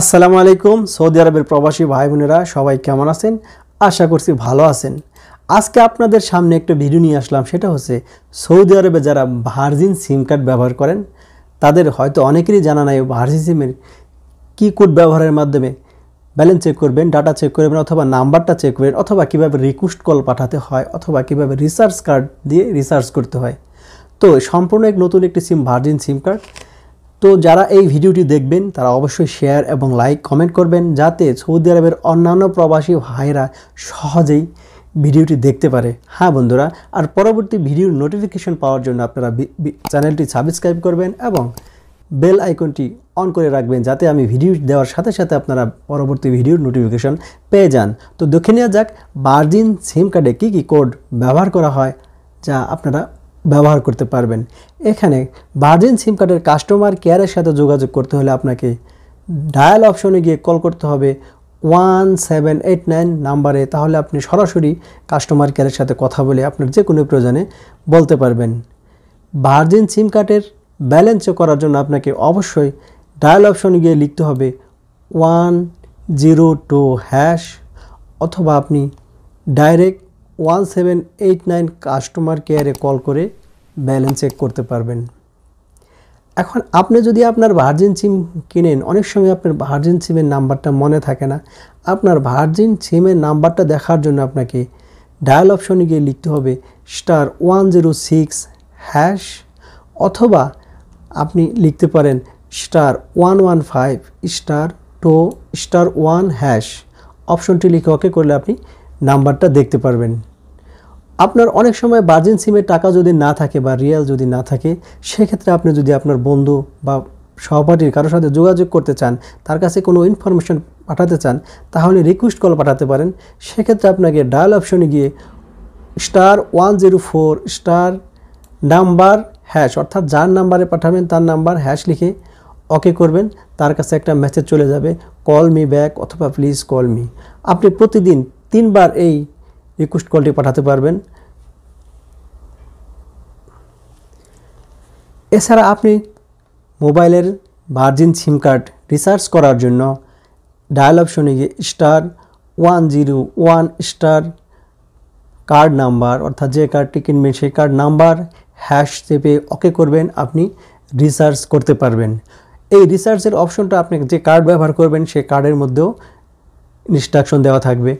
আসসালামু আলাইকুম সৌদি আরবের প্রবাসী ভাই বোনেরা সবাই কেমন আছেন আশা করছি ভালো আছেন আজকে আপনাদের সামনে একটা ভিডিও নিয়ে আসলাম সেটা হচ্ছে সৌদি আরবে যারা ভার্জিন সিম কার্ড ব্যবহার করেন তাদের হয়তো অনেকেরই জানা নাই ভার্জিন সিমের কী কোড ব্যবহারের মাধ্যমে ব্যালেন্স চেক করবেন ডাটা চেক করবেন অথবা নাম্বারটা চেক করবেন অথবা কীভাবে রিকোয়েস্ট কল পাঠাতে হয় অথবা কীভাবে রিসার্চ কার্ড দিয়ে রিসার্চ করতে হয় তো সম্পূর্ণ এক নতুন একটি সিম ভার্জিন সিম কার্ড তো যারা এই ভিডিওটি দেখবেন তারা অবশ্যই শেয়ার এবং লাইক কমেন্ট করবেন যাতে সৌদি আরবের অন্যান্য প্রবাসী ভাইরা সহজেই ভিডিওটি দেখতে পারে হ্যাঁ বন্ধুরা আর পরবর্তী ভিডিওর নোটিফিকেশন পাওয়ার জন্য আপনারা চ্যানেলটি সাবস্ক্রাইব করবেন এবং বেল আইকনটি অন করে রাখবেন যাতে আমি ভিডিও দেওয়ার সাথে সাথে আপনারা পরবর্তী ভিডিওর নোটিফিকেশন পেয়ে যান তো দেখে নেওয়া যাক বার্জিন সিম কার্ডে কী কী কোড ব্যবহার করা হয় যা আপনারা ব্যবহার করতে পারবেন এখানে ভার্জিন সিম কার্ডের কাস্টমার কেয়ারের সাথে যোগাযোগ করতে হলে আপনাকে ডায়াল অপশনে গিয়ে কল করতে হবে ওয়ান সেভেন এইট নাইন নাম্বারে তাহলে আপনি সরাসরি কাস্টমার কেয়ারের সাথে কথা বলে আপনার যে কোনো প্রয়োজনে বলতে পারবেন ভার্জিন সিম কার্ডের ব্যালেন্স করার জন্য আপনাকে অবশ্যই ডায়াল অপশনে গিয়ে লিখতে হবে ওয়ান জিরো টু হ্যাশ অথবা আপনি direct one seven eight nine customer কেয়ারে কল করে ব্যালেন্স চেক করতে পারবেন এখন আপনি যদি আপনার ভার্জিন সিম কিনেন অনেক সময় আপনার ভার্জিন সিমের নাম্বারটা মনে থাকে না আপনার ভার্জিন সিমের নাম্বারটা দেখার জন্য আপনাকে ডায়াল অপশনে গিয়ে লিখতে হবে star one zero six hash অথবা আপনি লিখতে পারেন star one one five star two star one hash অপশনটি লিখে ওকে করলে আপনি নাম্বারটা দেখতে পারবেন আপনার অনেক সময় বার্জেন সিমের টাকা যদি না থাকে বা রিয়াল যদি না থাকে সেক্ষেত্রে আপনি যদি আপনার বন্ধু বা সহপাঠীর কারোর সাথে যোগাযোগ করতে চান তার কাছে কোনো ইনফরমেশন পাঠাতে চান তাহলে রিকোয়েস্ট কল পাঠাতে পারেন সেক্ষেত্রে আপনাকে ডায়াল অপশনে গিয়ে star one zero four star number hash অর্থাৎ যার নাম্বারে পাঠাবেন তার নাম্বার হ্যাশ লিখে ওকে করবেন তার কাছে একটা মেসেজ চলে যাবে কল মি ব্যাক অথবা প্লিজ কল মি আপনি প্রতিদিন তিনবার এই রিকোয়েস্ট কলটি পাঠাতে পারবেন এছাড়া আপনি মোবাইলের ভার্জিন সিম কার্ড রিচার্জ করার জন্য ডায়াল অপশনে গিয়ে star one zero one star card number অর্থাৎ যে কার্ডটি কিনবেন সেই কার্ড নাম্বার হ্যাশ চেপে ওকে করবেন আপনি রিচার্জ করতে পারবেন এই রিচার্জের অপশনটা আপনি যে কার্ড ব্যবহার করবেন সেই কার্ডের মধ্যেও ইনস্ট্রাকশন দেওয়া থাকবে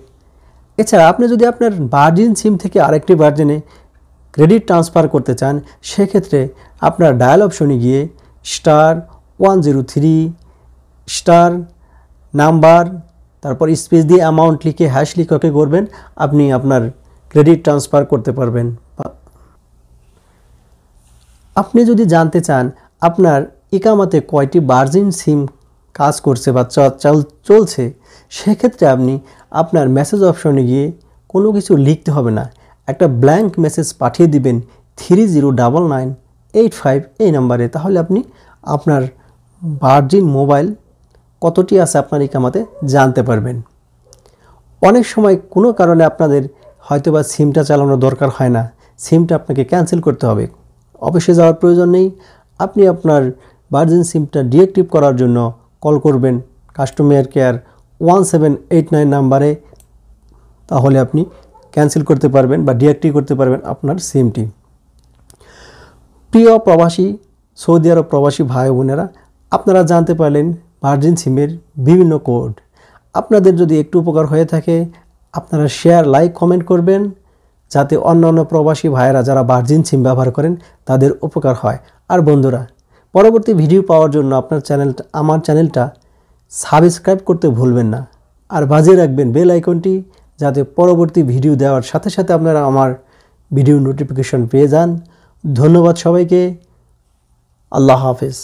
এছাড়া আপনি যদি আপনার ভার্জিন সিম থেকে আরেকটি ভার্জিনে ক্রেডিট ট্রান্সফার করতে চান সেক্ষেত্রে আপনার ডায়াল অপশনে গিয়ে star one zero three star number তারপর স্পেস দিয়ে অ্যামাউন্ট লিখে হ্যাশ লিখকে করবেন আপনি আপনার ক্রেডিট ট্রান্সফার করতে পারবেন আপনি যদি জানতে চান আপনার ইকামাতে কয়টি বার্জিন সিম কাজ করছে বা চলছে সেক্ষেত্রে আপনি আপনার মেসেজ অপশনে গিয়ে কোনো কিছু লিখতে হবে না একটা ব্ল্যাঙ্ক মেসেজ পাঠিয়ে দিবেন three zero double nine eight five এই নাম্বারে তাহলে আপনি আপনার ভার্জিন মোবাইল কতটি আছে আপনার কামাতে জানতে পারবেন অনেক সময় কোনো কারণে আপনাদের হয়তো বা সিমটা চালানোর দরকার হয় না সিমটা আপনাকে ক্যান্সেল করতে হবে অফিসে যাওয়ার প্রয়োজন নেই আপনি আপনার ভার্জিন সিমটা ডিএক্টিভ করার জন্য কল করবেন customer care one seven eight nine নাম্বারে তাহলে আপনি ক্যান্সেল করতে পারবেন বা ডিঅ্যাক্টিভ করতে পারবেন আপনার সিমটি প্রিয় প্রবাসী সৌদি আরব প্রবাসী ভাই বোনেরা আপনারা জানতে পারলেন ভার্জিন সিমের বিভিন্ন কোড আপনাদের যদি একটু উপকার হয়ে থাকে আপনারা শেয়ার লাইক কমেন্ট করবেন যাতে অন্য অন্য প্রবাসী ভাইয়েরা যারা ভার্জিন সিম ব্যবহার করেন তাদের উপকার হয় আর বন্ধুরা পরবর্তী ভিডিও পাওয়ার জন্য আপনার চ্যানেলটা আমার চ্যানেলটা সাবস্ক্রাইব করতে ভুলবেন না আর বাজিয়ে রাখবেন বেল আইকনটি যাতে পরবর্তী ভিডিও দেওয়ার সাথে সাথে আপনারা আমার ভিডিও নোটিফিকেশন পেয়ে যান ধন্যবাদ সবাইকে আল্লাহ হাফেজ